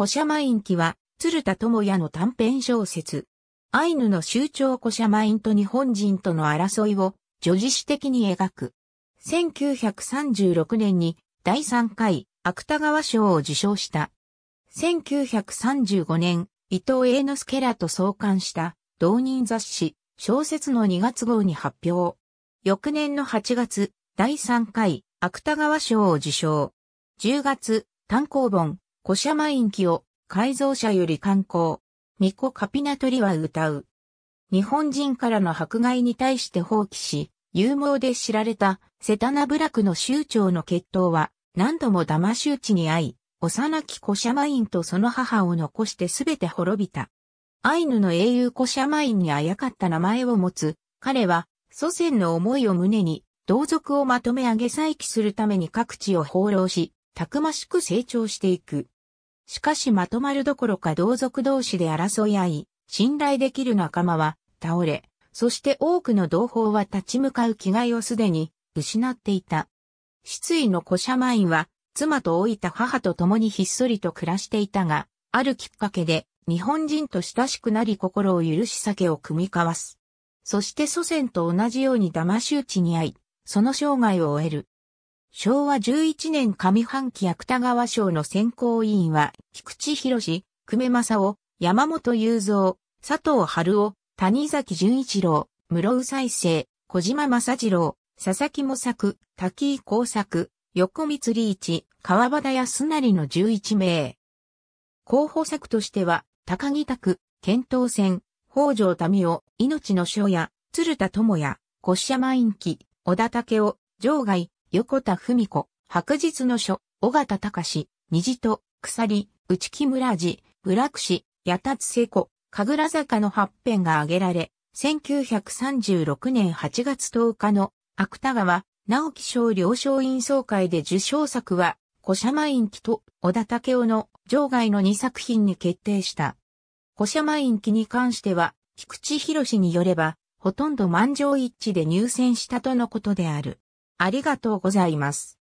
古社マイン記は、鶴田智也の短編小説。アイヌの州長古社マインと日本人との争いを、叙事史的に描く。1936年に、第3回、芥川賞を受賞した。1935年、伊藤栄之助らと創刊した、同人雑誌、小説の2月号に発表。翌年の8月、第3回、芥川賞を受賞。10月、単行本、古車マインキを改造者より観光。ミコ・カピナトリは歌う。日本人からの迫害に対して放棄し、勇猛で知られたセタナブラクの州長の決闘は何度も騙し討ちに遭い、幼きコシャマインとその母を残してすべて滅びた。アイヌの英雄コシャマインにあやかった名前を持つ、彼は祖先の思いを胸に、同族をまとめ上げ再起するために各地を放浪し、たくましく成長していく。しかしまとまるどころか同族同士で争い合い、信頼できる仲間は倒れ、そして多くの同胞は立ち向かう気概をすでに失っていた。失意の古社マインは、妻と老いた母と共にひっそりと暮らしていたが、あるきっかけで日本人と親しくなり心を許し酒を組み交わす。そして祖先と同じように騙し討ちに遭い、その生涯を終える。昭和11年上半期芥川賞の選考委員は、菊池博久米正夫、山本雄三、佐藤春夫、谷崎潤一郎、室宇再生、小島正次郎、佐々木模作、滝井耕作、横光利一、川端康成の11名。候補作としては、高木拓、剣討戦、北条民夫、命の書や、鶴田智也、小社満期、小田武夫、場外、横田文子、白日の書、尾形隆、虹と、鎖、内木村寺、ブラクシ、八達瀬子、神楽坂の八編が挙げられ、1936年8月10日の芥川直木賞了承院総会で受賞作は、小社マイン記と小田武雄の場外の2作品に決定した。小社マイン記に関しては、菊池博によれば、ほとんど満場一致で入選したとのことである。ありがとうございます。